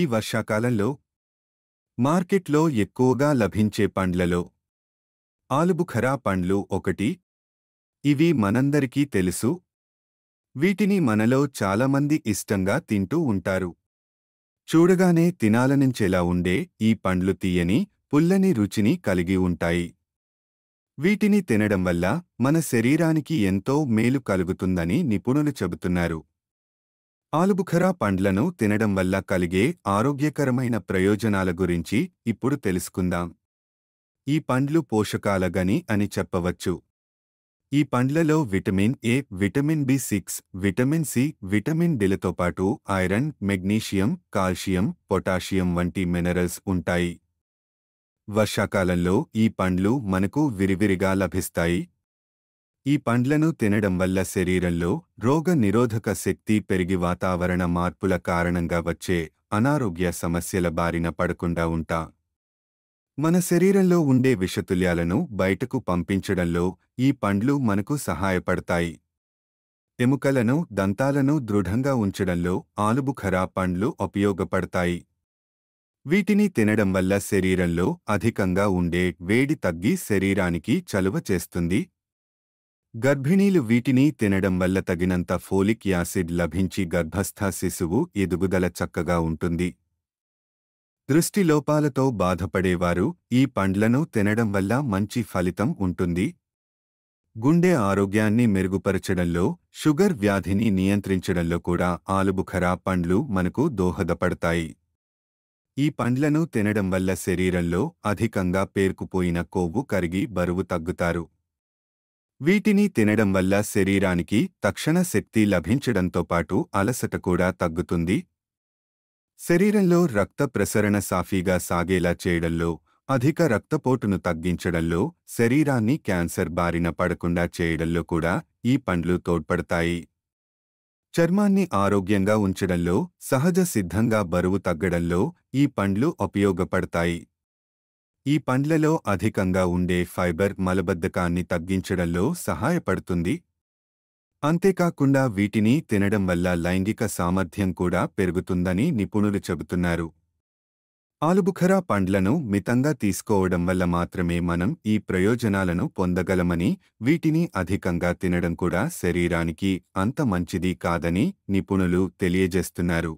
ఈ వర్షాకాలంలో మార్కెట్లో ఎక్కువగా లభించే పండ్లలో ఆలుబుఖరా పండ్లు ఒకటి ఇవి మనందరికీ తెలుసు వీటిని మనలో చాలామంది ఇష్టంగా తింటూ ఉంటారు చూడగానే తినాలనించేలా ఉండే ఈ పండ్లు తీయని పుల్లని రుచిని కలిగి ఉంటాయి వీటిని తినడం వల్ల మన శరీరానికి ఎంతో మేలు కలుగుతుందని నిపుణులు చెబుతున్నారు ఆలుబుఖరా పండ్లను తినడం వల్ల కలిగే ఆరోగ్యకరమైన ప్రయోజనాల గురించి ఇప్పుడు తెలుసుకుందాం ఈ పండ్లు పోషకాల గని అని చెప్పవచ్చు ఈ పండ్లలో vitamin A vitamin B six vitamin C vitamin డిలతో పాటు ఐరన్ మెగ్నీషియం కాల్షియం పొటాషియం వంటి మినరల్స్ ఉంటాయి వర్షాకాలంలో ఈ పండ్లు మనకు విరివిరిగా లభిస్తాయి ఈ పండ్లను తినడం వల్ల శరీరంలో రోగ నిరోధక శక్తి పెరిగి వాతావరణ మార్పుల కారణంగా వచ్చే అనారోగ్య సమస్యల బారిన పడకుండా ఉంటా మన శరీరంలో ఉండే విషతుల్యాలను బయటకు పంపించడంలో ఈ పండ్లు మనకు సహాయపడతాయి ఎముకలను దంతాలను దృఢంగా ఉంచడంలో ఆలుబుఖరా పండ్లు ఉపయోగపడతాయి వీటిని తినడం వల్ల శరీరంలో అధికంగా ఉండే వేడి తగ్గి శరీరానికి చలువ చేస్తుంది గర్భిణీలు వీటిని తినడం వల్ల తగినంత ఫోలిక్ యాసిడ్ లభించి గర్భస్థ శిశువు ఎదుగుదల చక్కగా ఉంటుంది దృష్టిలోపాలతో బాధపడేవారు ఈ పండ్లను తినడం వల్ల మంచి ఫలితం ఉంటుంది గుండె ఆరోగ్యాన్ని మెరుగుపరచడంలో షుగర్ వ్యాధిని నియంత్రించడంలో కూడా ఆలుబుఖరా పండ్లు మనకు దోహదపడతాయి ఈ పండ్లను తినడం వల్ల శరీరంలో అధికంగా పేరుకుపోయిన కొవ్వు కరిగి బరువు తగ్గుతారు వీటిని తినడం వల్ల శరీరానికి తక్షణ శక్తి లభించడంతో పాటు అలసట కూడా తగ్గుతుంది శరీరంలో రక్త ప్రసరణ సాఫీగా సాగేలా చేయడంలో అధిక రక్తపోటును తగ్గించడంలో శరీరాన్ని క్యాన్సర్ బారిన పడకుండా చేయడంలో కూడా ఈ పండ్లు తోడ్పడతాయి చర్మాన్ని ఆరోగ్యంగా ఉంచడంలో సహజ సిద్ధంగా బరువు తగ్గడంలో ఈ పండ్లు ఉపయోగపడతాయి ఈ పండ్లలో అధికంగా ఉండే ఫైబర్ మలబద్ధకాన్ని తగ్గించడంలో సహాయపడుతుంది అంతేకాకుండా వీటిని తినడం వల్ల లైంగిక సామర్థ్యం కూడా పెరుగుతుందని నిపుణులు చెబుతున్నారు ఆలుబుఖరా పండ్లను మితంగా తీసుకోవడం వల్ల మాత్రమే మనం ఈ ప్రయోజనాలను పొందగలమని వీటిని అధికంగా తినడం కూడా శరీరానికి అంత మంచిది కాదని నిపుణులు తెలియజేస్తున్నారు